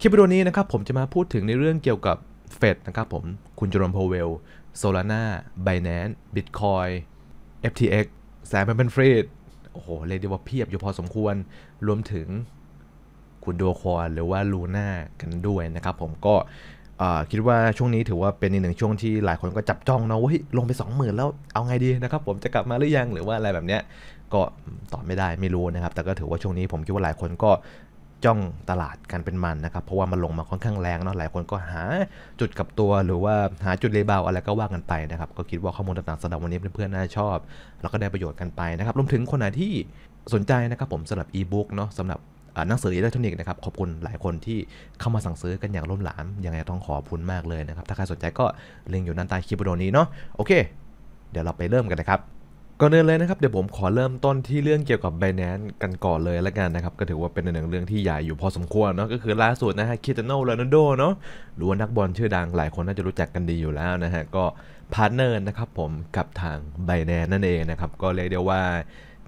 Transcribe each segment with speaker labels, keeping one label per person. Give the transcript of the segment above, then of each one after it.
Speaker 1: คลิปวิดีโอนี้นะครับผมจะมาพูดถึงในเรื่องเกี่ยวกับเฟดนะครับผมคุณจอร์โพวเวลโซลาน่าบีแอนด์บิตคอยฟทเกซ์แซมเป็นเฟรดโอ้โหเรียกได้ว่าเพียบอยู่พอสมควรรวมถึง คุณัวคอนหรือว่าลูน่ากันด้วยนะครับผมก็ คิดว่าช่วงนี้ถือว่าเป็นอีกหนึ่งช่วงที่หลายคนก็จับจ้องนะว่าลงไป 20,000 แล้วเอาไงดีนะครับผมจะกลับมาหรือยังหรือว่าอะไรแบบเนี้ยก็ตอบไม่ได้ไม่รู้นะครับแต่ก็ถือว่าช่วงนี้ผมคิดว่าหลายคนก็จ้องตลาดกันเป็นมันนะครับ เพราะว่ามันลงมาค่อนข้างแรงเนาะหลายคนก็หาจุดกับตัว หรือว่าหาจุดเลเบลอะไรก็ว่ากันไปนะครับ ก็คิดว่าข้อมูลต่างๆสำหรับวันนี้เพื่อนๆน่าชอบ แล้วก็ได้ประโยชน์กันไปนะครับรวมถึงคนไหนที่สนใจนะครับ ผมสำหรับอีบุ๊กเนาะสำหรับหนังสืออิเล็กทรอนิกส์นะครับขอบคุณหลายคนที่เข้ามาสั่งซื้อกันอย่างล้นหลามยังไงต้องขอบคุณมากเลยนะครับถ้าใครสนใจก็ลิงก์อยู่ด้านใต้คลิปวิดีโอนี้เนาะโอเค เดี๋ยวเราไปเริ่มกันนะครับก่อนื่นเลยนะครับเดี๋ยวผมขอเริ่มต้นที่เรื่องเกี่ยวกับ b บ n a n c e กันก่อนเลยละกันนะครับก็ถือว่าเป็นหนึ่งเรื่องที่ใหญ่อยู่พอสมควรเนาะก็คือล่าสุดนะฮะคิตโนโรนลโดเนาะหรือว่านักบอลชื่อดังหลายคนน่าจะรู้จักกันดีอยู่แล้วนะฮะก็พาร์ทเนอร์นะครับผมกับทาง b บ n a n c e นั่นเองนะครับก็เรียกได้ว่า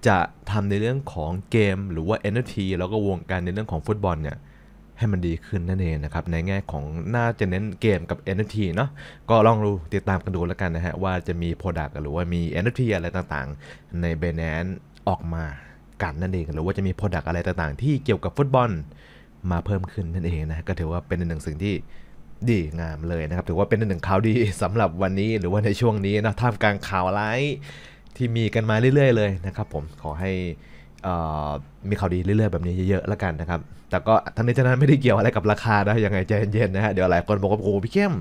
Speaker 1: จะทำในเรื่องของเกมหรือว่า NFT แล้วก็วงการในเรื่องของฟุตบอลเนี่ยให้มันดีขึ้นนั่นเองนะครับในแง่ของน่าจะเน้นเกมกับ NFT เนาะก็ลองดูติดตามกันดูแล้วกันนะฮะว่าจะมี Product หรือว่ามี NFT อะไรต่างๆ ใน Binance ออกมากันนั่นเองหรือว่าจะมี Product อะไรต่างๆ ที่เกี่ยวกับฟุตบอลมาเพิ่มขึ้นนั่นเองนะก็ถือว่าเป็นหนึ่งสิ่งที่ดีงามเลยนะครับถือว่าเป็นหนึ่งข่าวดีสำหรับวันนี้หรือว่าในช่วงนี้นะท่ามกลางข่าวร้ายที่มีกันมาเรื่อย ๆ เลยนะครับ ผมขอให้มีข่าวดีเรื่อยๆ แบบนี้เยอะๆแล้วกันนะครับ แต่ก็ทั้งนี้ทั้งนั้นไม่ได้เกี่ยวอะไรกับราคานะยังไงใจเย็นๆนะฮะ เดี๋ยวหลายคนบอกว่าโอ้พี่เข้ม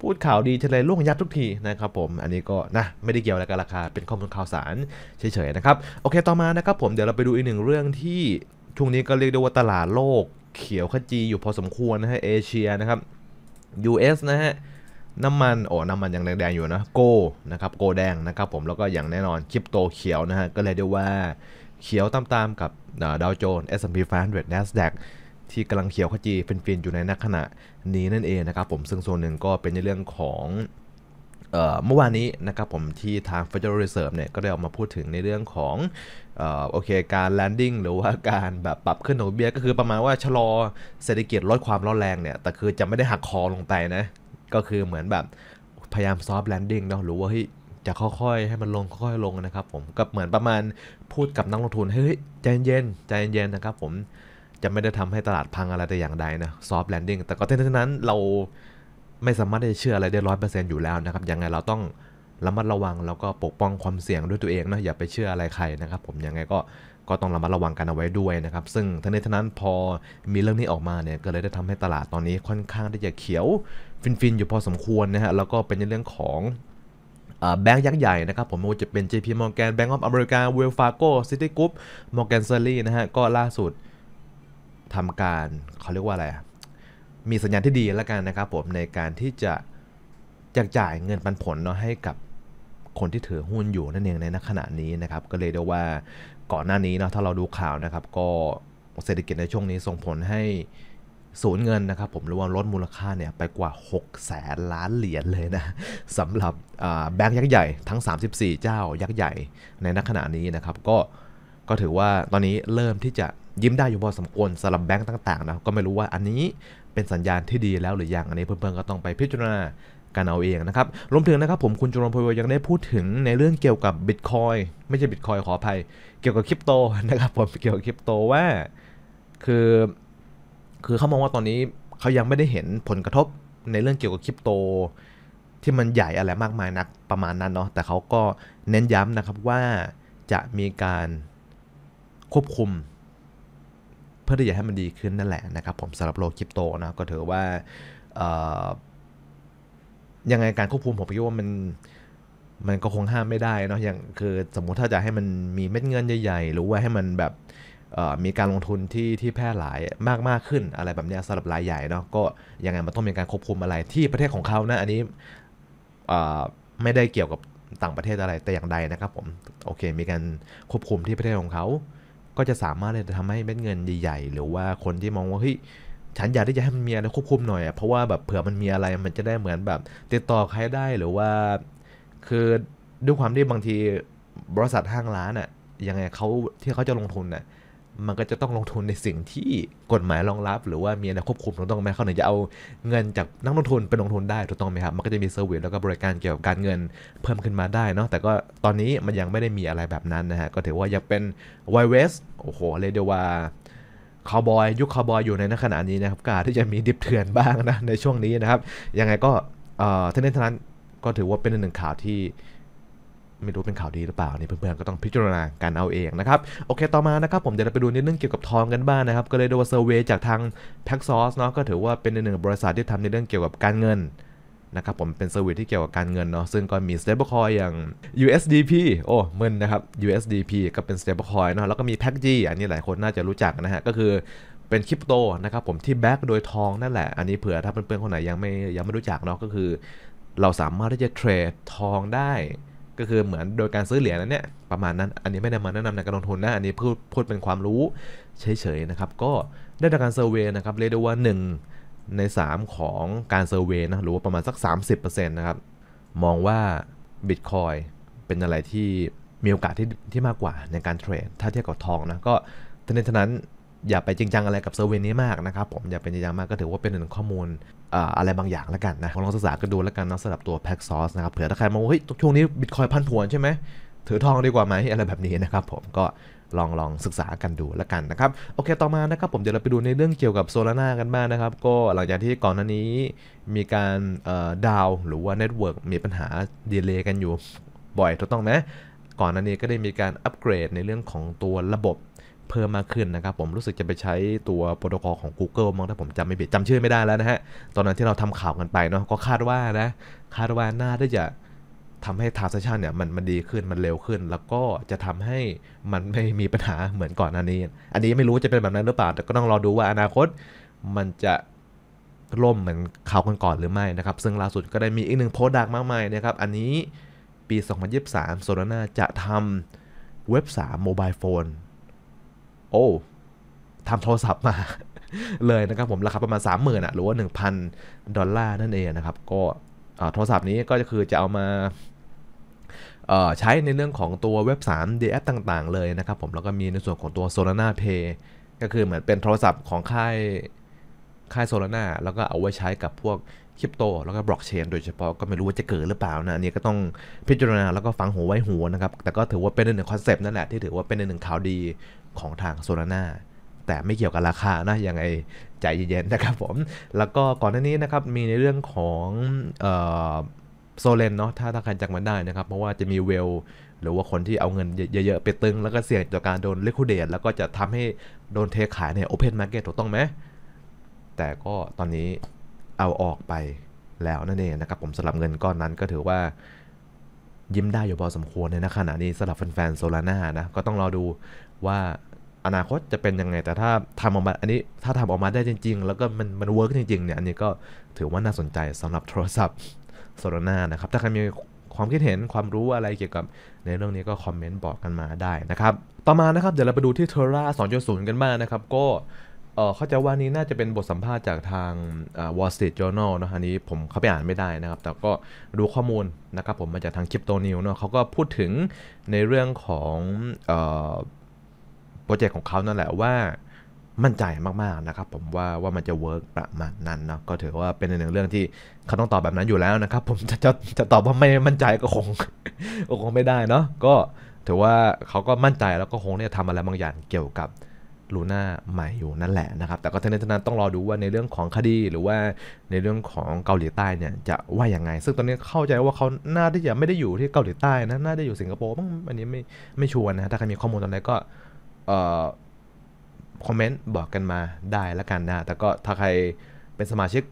Speaker 1: พูดข่าวดีทะเลล่วงยับทุกทีนะครับผม อันนี้ก็นะไม่ได้เกี่ยวอะไรกับราคาเป็นข้อมูลข่าวสารเฉยๆนะครับโอเคต่อมานะครับผมเดี๋ยวเราไปดูอีกหนึ่งเรื่องที่ช่วงนี้ก็เรียกได้ว่าตลาดโลก เขียวขจี อยู่พอสมควรนะฮะเอเชียนะครับ US นะฮะน้ำมันโอ้น้ำมันยังแดงๆอยู่นะโกนะครับโกแดงนะครับผมแล้วก็อย่างแน่นอนคริปโตเขียวนะฮะก็เลยได้ว่าเขียวตามๆกับดาวโจนส์ S&P 500 NASDAQ ที่กำลังเขียวขจีเฟินๆอยู่ในนักขณะนี้นั่นเองนะครับผมซึ่งโซนหนึ่งก็เป็นในเรื่องของเมื่อวานนี้นะครับผมที่ทาง Federal Reserve เนี่ย ก็ได้ออกมาพูดถึงในเรื่องของโอเค การ landing หรือว่าการแบบปรับขึ้นดอกเบี้ยก็คือประมาณว่า ชะลอเศรษฐกิจลดความร้อนแรงเนี่ยแต่คือจะไม่ได้หักคอลงไปนะก็คือเหมือนแบบพยายามซอฟต์แลนดิ้งเนาะหรือว่าเฮ้ยจะค่อย ๆให้มันลงค่อยๆลงนะครับ ผมก็เหมือนประมาณพูดกับนักลงทุนเฮ้ยใจเย็นใจเย็นนะครับผมจะไม่ได้ทำให้ตลาดพังอะไรแต่อย่างใดนะซอฟต์แลนดิ้งแต่ก็ทั้งนั้นเราไม่สามารถจะเชื่ออะไรได้ร้อยเปอร์เซ็นต์อยู่แล้วนะครับยังไงเราต้องระมัดระวังแล้วก็ปกป้องความเสี่ยงด้วยตัวเองนะอย่าไปเชื่ออะไรใครนะครับผมยังไงก็ก็ต้องระมัดระวังกันเอาไว้ด้วยนะครับซึ่งทั้งนี้ทั้งนั้นพอมีเรื่องนี้ออกมาเนี่ยก็เลยได้ทำให้ตลาดตอนนี้ค่อนข้างที่จะเขียวฟินๆอยู่พอสมควรนะฮะแล้วก็เป็นในเรื่องของแบงก์ยักษ์ใหญ่นะครับผมไม่ว่าจะเป็น JP Morgan Bank of America Wells Fargo Citigroup Morgan Stanley นะฮะก็ล่าสุดทำการเขาเรียกว่าอะไรมีสัญญาณที่ดีแล้วกันนะครับผมในการที่จะจะจ่ายเงินปันผลเนาะให้กับคนที่ถือหุ้นอยู่นั่นเองในขณะนี้นะครับ ก็เลยเรียกว่าก่อนหน้านี้เนาะถ้าเราดูข่าวนะครับ ก็เศรษฐกิจในช่วงนี้ส่งผลให้สูญเงินนะครับผมรวมลดมูลค่าเนี่ยไปกว่า6แสนล้านเหรียญเลยนะสำหรับแบงก์ยักษ์ใหญ่ ทั้ง 34 เจ้ายักษ์ใหญ่ในนักขณะนี้นะครับ ก็ก็ถือว่าตอนนี้เริ่มที่จะยิ้มได้อยู่พอสมควรสำหรับแบงก์ต่างๆนะก็ไม่รู้ว่าอันนี้เป็นสัญญาณที่ดีแล้วหรือยังอันนี้เพื่อนๆก็ต้องไปพิจารณากันเอาเองนะครับรวมถึงนะครับผมคุณจุลพลยังได้พูดถึงในเรื่องเกี่ยวกับบิตคอยไม่ใช่บิตคอยขออภัย เกี่ยวกับคริปโตนะครับผมเกี่ยวกับคริปโตว่าคือคือเขามองว่าตอนนี้เขายังไม่ได้เห็นผลกระทบในเรื่องเกี่ยวกับคริปโต ที่มันใหญ่อะไรมากมายนักประมาณนั้นเนาะแต่เขาก็เน้นย้ำนะครับว่าจะมีการควบคุม เพื่อที่จะให้มันดีขึ้นนั่นแหละนะครับ ผมสำหรับโลคริปโตนะก็ถือว่ายังไงการควบคุมผมคิดว่ามันมันก็คงห้ามไม่ได้เนาะอย่างคือสมมุติถ้าจะให้มันมีเม็ดเงินใหญ่ ๆ หรือว่าให้มันแบบมีการลงทุนที่ที่แพร่หลายมากมากขึ้น อะไรแบบนี้สำหรับรายใหญ่เนาะก็ยังไงมันต้องมีการควบคุมอะไรที่ประเทศของเขานะอันนี้ไม่ได้เกี่ยวกับต่างประเทศอะไรแต่อย่างใดนะครับผมโอเค มีการควบคุมที่ประเทศของเขา ก็จะสามารถเลยทำให้เม็ดเงินใหญ่ๆหรือว่าคนที่มองว่าเฮ้ยฉันอยากที่จะให้มันมีอะไรควบคุมหน่อย เพราะว่าแบบเผื่อมันมีอะไรมันจะได้เหมือนแบบ ติดต่อใครได้หรือว่า คือด้วยความที่บางทีบริษัทห้างร้านอะ่ยังไงเขาที่เขาจะลงทุนน่ะมันก็จะต้องลงทุนในสิ่งที่กฎหมายรองรับ หรือว่ามีอะไรควบคุมถูกต้องไหมเขาถึงจะเอาเงินจากนักลงทุนไปลงทุนได้ถูกต้องไหมครับมันก็จะมีเซอร์วิสแล้วก็บริการเกี่ยวกับการเงินเพิ่มขึ้นมาได้เนาะแต่ก็ตอนนี้มันยังไม่ได้มีอะไรแบบนั้นนะฮะก็ถือว่ายังเป็นไวเวสโอ้โหเรียกได้ว่าคาวบอยยุคคาวบอยอยู่ในขณะนี้นะครับกาที่จะมีดิบเถื่อนบ้างนะในช่วงนี้นะครับ ยังไงก็เอ่อทั้งนี้ทั้งนั้นก็ถือว่าเป็นหนึ่งข่าวที่ไม่รู้เป็นข่าวดีหรือเปล่านี่เพื่อนๆก็ต้องพิจารณากันเอาเองนะครับโอเคต่อมานะครับผมเดี๋ยวเราไปดูในเรื่องเกี่ยวกับทองกันบ้างนะครับก็เลยดูว่าเซอร์เวจากทางแพ็กซอสเนาะก็ถือว่าเป็นหนึ่งบริษัทที่ทำในเรื่องเกี่ยวกับการเงินนะครับผมเป็นเซอร์วิสที่เกี่ยวกับการเงินเนาะซึ่งก็มี stablecoin อย่าง USDP โอ้เมินนะครับ USDP ก็เป็น stablecoin เนาะแล้วก็มี p a c g อันนี้หลายคนน่าจะรู้จักนะฮะก็คือเป็นคริปโตนะครับผมที่แบ็กโดยทองนั่นแหละอันนี้เผื่อถ้าเพื่อนๆคนไหนยังไม่ยังไม่รู้จักเนาะก็คือ เราสามารถที่จะเทรดทองได้ก็คือเหมือนโดยการซื้อเหรียญนั้นเนี่ย ประมาณนั้นอันนี้ไม่ได้มาแนะนำในการลงทุนนะ อันนี้พูดพูดเป็นความรู้ เฉยๆนะครับก็ได้จากการเซอร์เวยนะครับ เรียกได้ว่า1ใน 3 ของการเซอร์เวยนะหรือว่าประมาณสัก 30%นะครับ มองว่าบิตคอยเป็นอะไรที่มีโอกาสที่ที่มากกว่าในการเทรดถ้าเทียบกับทองนะ ก็ทั้งนี้ทั้งนั้นอย่าไปจริงจังอะไรกับเซอร์เวนนี้มากนะครับผมอย่าเป็นจริงจังมากก็ถือว่าเป็นหนึ่งข้อมูลอะไรบางอย่างแล้วกันนะลองศึกษากันดูแล้วกันนะสำหรับตัวแพ็กซอสนะครับเผื่อถ้าใครมองว่าเฮ้ยช่วงนี้บิตคอยพันผวนใช่ไหมถือทองดีกว่าไหมอะไรแบบนี้นะครับ ผมก็ลองลองศึกษากันดูแล้วกันนะครับ โอเคต่อมานะครับผมเดี๋ยวเราไปดูในเรื่องเกี่ยวกับโซลาร่ากันบ้างนะครับ ก็หลังจากที่ก่อนหน้านี้มีการดาว หรือว่าเน็ตเวิร์กมีปัญหาดีเลย์กันอยู่บ่อยถูกต้องไหมก่อนหน้านี้ก็ได้มีการอัปเกรดในเรื่องของตัวระบบเพิ่มมากขึ้นนะครับผมรู้สึกจะไปใช้ตัวโปรโตคอลของ Google มั้งถ้าผมจำไม่ผิดจำชื่อไม่ได้แล้วนะฮะตอนนั้นที่เราทำข่าวกันไปเนาะก็คาดว่านะคาดว่าน่าจะทำให้ transaction เนี่ยมันมันดีขึ้นมันเร็วขึ้น แล้วก็จะทำให้มันไม่มีปัญหาเหมือนก่อนอันนี้ อันนี้ไม่รู้จะเป็นแบบนั้นหรือเปล่าแต่ก็ต้องรอดูว่าอนาคตมันจะล่มเหมือนข่าวก่อนหรือไม่นะครับซึ่งล่าสุดก็ได้มีอีกหนึ่งโพสต์ดักมากมายนะครับอันนี้ปี 2023 s o l น่าจะทำเว็บ3โมบายโฟนโอ้ทำโทรศัพท์มาเลยนะครับผมราคาประมาณ 3 0,000ื่นหรือว่า 1,000 ดอลลาร์นั่นเองนะครับก็โทรศัพท์นี้ก็จะคือจะเอามาใช้ในเรื่องของตัวเว็บ3 d s ต่างๆ เลยนะครับผม แล้วก็มีในส่วนของตัว Solana Pay ก็คือเหมือนเป็นโทรศัพท์ของค่ายค่ายโซลาร่าแล้วก็เอาไว้ใช้กับพวกคริปโตแล้วก็บล็อกเชน โดยเฉพาะก็ไม่รู้ว่าจะเกิดหรือเปล่านะอันนี้ก็ต้องพิจารณาแล้วก็ฟังหัวไว้หัวนะครับ แต่ก็ถือว่าเป็นหนึ่งคอนเซปต์นั่นแหละ ที่ถือว่าเป็นหนึ่งข่าวดีของทางโซลาร่าแต่ไม่เกี่ยวกับราคานะ ยังไง ใจเย็นๆนะครับผม แล้วก็ก่อนหน้านี้นะครับ มีในเรื่องของโซเลนเนาะถ้าถ้าใครจักมันได้นะครับ เพราะว่าจะมีเวล หรือว่าคนที่เอาเงินเยอะๆไปตึงแล้วก็เสี่ยงต่อการโดนเลคูเดตแล้วก็จะทำให้โดนเทขายในโอเพนมาร์เก็ตถูกต้องไหมแต่ก็ตอนนี้เอาออกไปแล้วนั่นเองนะครับ ผมสำหรับเงินก้อนนั้นก็ถือว่ายิ้มได้อยู่พอสมควรในขณะนี้สำหรับแฟนๆโซลาร่านะก็ต้องรอดูว่าอนาคตจะเป็นยังไงแต่ถ้าทำออกมาอันนี้ถ้าทำออกมาได้จริง ๆ แล้วก็มันมันเวิร์กจริงๆเนี่ยอันนี้ก็ถือว่าน่าสนใจสำหรับโทรศัพท์โซลาร่านะครับถ้าใครมีความคิดเห็นความรู้อะไรเกี่ยวกับในเรื่องนี้ก็คอมเมนต์บอกกันมาได้นะครับต่อมานะครับเดี๋ยวเราไปดูที่ท e r r า2.0กันบ้างนะครับก็เข้าใจว่านี้น่าจะเป็นบทสัมภาษณ์จากทาง Wall Street Journal นะฮะนี้ผมเข้าไปอ่านไม่ได้นะครับ แต่ก็ดูข้อมูลนะครับผมมาจากทางคริปโตนิวเนาะเขาก็พูดถึงในเรื่องของโปรเจกต์ของเขานั่นแหละว่ามั่นใจมากๆนะครับผมว่าว่ามันจะเวิร์กประมาณนั้นเนาะก็ถือว่าเป็นหนึ่งเรื่องที่เขาต้องตอบแบบนั้นอยู่แล้วนะครับ ผมจะจะจะตอบว่าไม่มั่นใจก็คง คงไม่ได้เนาะก็ถือว่าเขาก็มั่นใจแล้วก็คงเนี่ยทำอะไรบางอย่างเกี่ยวกับลูน่าใหม่อยู่นั่นแหละนะครับ แต่ก็ทั้งนี้ทั้งนั้นต้องรอดูว่าในเรื่องของคดี หรือว่าในเรื่องของเกาหลีใต้เนี่ยจะว่าอย่างไง ซึ่งตอนนี้เข้าใจว่าเขาน่าที่จะไม่ได้อยู่ที่เกาหลีใต้นะน่าได้อยู่สิงคโปร์บ้างอันนี้ไม่ไม่ชัวร์นะถ้าใครมีข้อมูลตอนไหนก็เอ่อคอมเมนต์บอกกันมาได้ละกันนะ แต่ก็ถ้าใครเป็นสมาชิก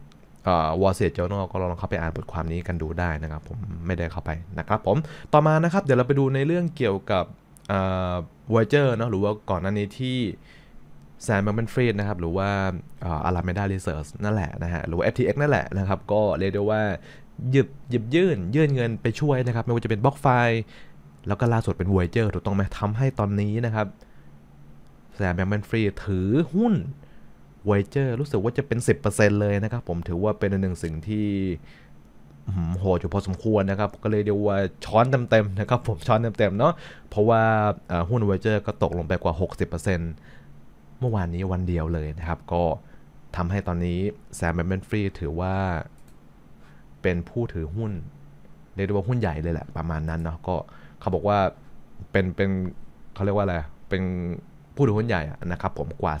Speaker 1: วอร์เซียเจโนก็ลองเข้าไปอ่านบทความนี้กันดูได้นะครับผม ไม่ได้เข้าไปนะครับผม ต่อมานะครับ เดี๋ยวเราไปดูในเรื่องเกี่ยวกับวอเจอร์เนาะ หรือว่าก่อนหน้านี้ที่แซมแบงแมนฟรีดนะครับหรือว่าอาราเมดารีเซิร์ชนั่นแหละนะฮะหรือ FTX นั่นแหละนะครับ ก็เรียกได้ว่าหยิบหยิบยื่นยื่นเงินไปช่วยนะครับ ไม่ว่าจะเป็นบล็อกไฟแล้วก็ล่าสุดเป็นวอยเจอร์ถูกต้องไหมทำให้ตอนนี้นะครับแซมแบงแมนฟรีถือหุ้นวอยเจอร์รู้สึกว่าจะเป็น 10%เลยนะครับผมถือว่าเป็นหนึ่งสิ่งที่โหดอยู่พอสมควรนะครับ ก็เลยเดียวว่าช้อนเต็มๆนะครับ ผมช้อนเต็มๆเนาะเพราะว่าหุ้นเวเจอร์ก็ตกลงไปกว่า 60%นเมื่อวานนี้วันเดียวเลยนะครับก็ทำให้ตอนนี้แซมแบมเบนฟรีถือว่าเป็นผู้ถือหุ้นเรียกได้ว่าหุ้นใหญ่เลยแหละประมาณนั้นเนาะก็เขาบอกว่าเป็นเป็นเขาเรียกว่าอะไรเป็นผู้ถือหุ้นใหญ่นะครับผมกว่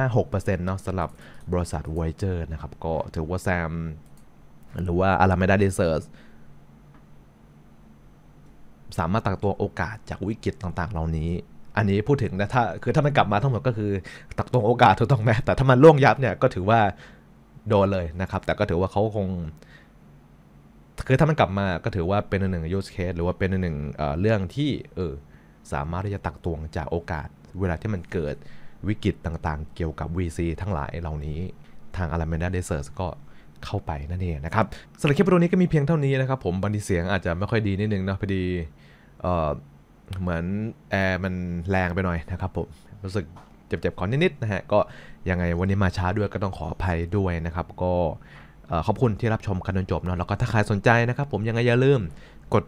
Speaker 1: า 11.56%เนาะสำหรับบริษัทไวเจอร์นะครับ ก็ถือว่าแซมหรือว่าอาราเมดาเดเซอร์สามารถตักตัวโอกาสจากวิกฤตต่างๆเหล่านี้อันนี้พูดถึงนะถ้าคือถ้ามันกลับมาทั้งหมดก็คือตักตรงโอกาสถูกต้องไหมแต่ถ้ามันล่วงยับเนี่ยก็ถือว่าโดนเลยนะครับแต่ก็ถือว่าเขาคงคือถ้ามันกลับมาก็ถือว่าเป็นหนึ่งยูสเคสหรือว่าเป็นหนึ่งเรื่องที่เออสามารถที่จะตักตวงจากโอกาส เวลาที่มันเกิดวิกฤตต่างๆเกี่ยวกับ VC ทั้งหลายเหล่านี้ทาง a l a m e d a Research ก็เข้าไปนั่นเองนะครับสำหรับคลิปวิดีโอนี้ก็มีเพียงเท่านี้นะครับ ผมบันทีเสียงอาจจะไม่ค่อยดีนิดนึงนะพอดีเหมือนแอร์มันแรงไปหน่อยนะครับผมรู้สึกเจ็บๆคอนิดๆนะฮะก็ยังไงวันนี้มาช้าด้วยก็ต้องขออภัยด้วยนะครับ ก็ขอบคุณที่รับชมกันจนจบเนาะแล้วก็ถ้าใครสนใจนะครับ ผมยังไงอย่าลืมกด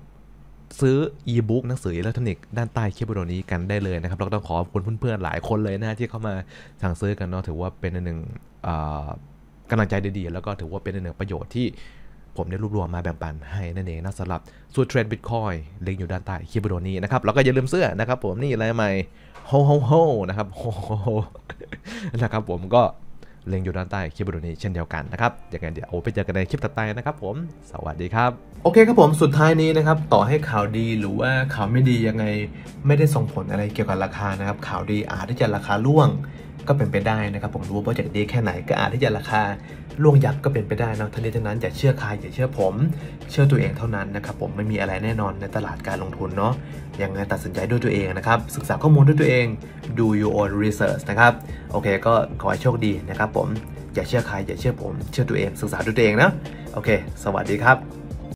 Speaker 1: ซื้ออีบุ๊กหนังสืออิเล็กทรอนิกส์ด้านใต้คลิปวิดีโอนี้กันได้เลยนะครับเราต้องขอขอบคุณเพื่อนๆหลายคนเลยนะที่เข้ามาสั่งซื้อกันเนาะถือว่าเป็นหนึ่งกำลังใจดีๆ แล้วก็ถือว่าเป็นหนึ่งประโยชน์ที่ผมได้รวบรวมมาแบ่งปันให้นั่นเองนะสำหรับสูตรเทรดบิตคอยลิงก์อยู่ด้านใต้คลิปวิดีโอนี้นะครับแล้วก็อย่าลืมเสื้อนะครับผมนี่อะไรใหม่โฮโฮโฮนะครับโฮโฮนะครับผมก็เล็งอยู่ด้านใต้คลิปวิดีโอนี้ เช่นเดียวกันนะครับอย่างไันเดี๋ยวไปเจอกันในคลิปต่อไปนะครับผมสวัสดีครับโอเคครับผมสุดท้ายนี้นะครับต่อให้ข่าวดีหรือว่าข่าวไม่ดียังไงไม่ได้ส่งผลอะไรเกี่ยวกับราคานะครับข่าวดีอาจที่จะราคาร่วงก็เป็นไปได้นะครับผมรู้ว่าโปรเจกต์ดีแค่ไหนก็อาจที่จะราคา ล่วงยับก็เป็นไปได้นะทั้งนี้ทั้งนั้นอย่าเชื่อใครอย่าเชื่อผม เชื่อตัวเองเท่านั้นนะครับ ผมไม่มีอะไรแน่นอนในตลาดการลงทุนเนาะยังไงตัดสินใจด้วยตัวเองนะครับ ศึกษาข้อมูลด้วยตัวเอง do your own research นะครับโอเค ก็ขอให้โชคดีนะครับ ผมอย่าเชื่อใคร อย่าเชื่อผม เชื่อตัวเองศึกษาด้วยตัวเองนะโอเค สวัสดีครับ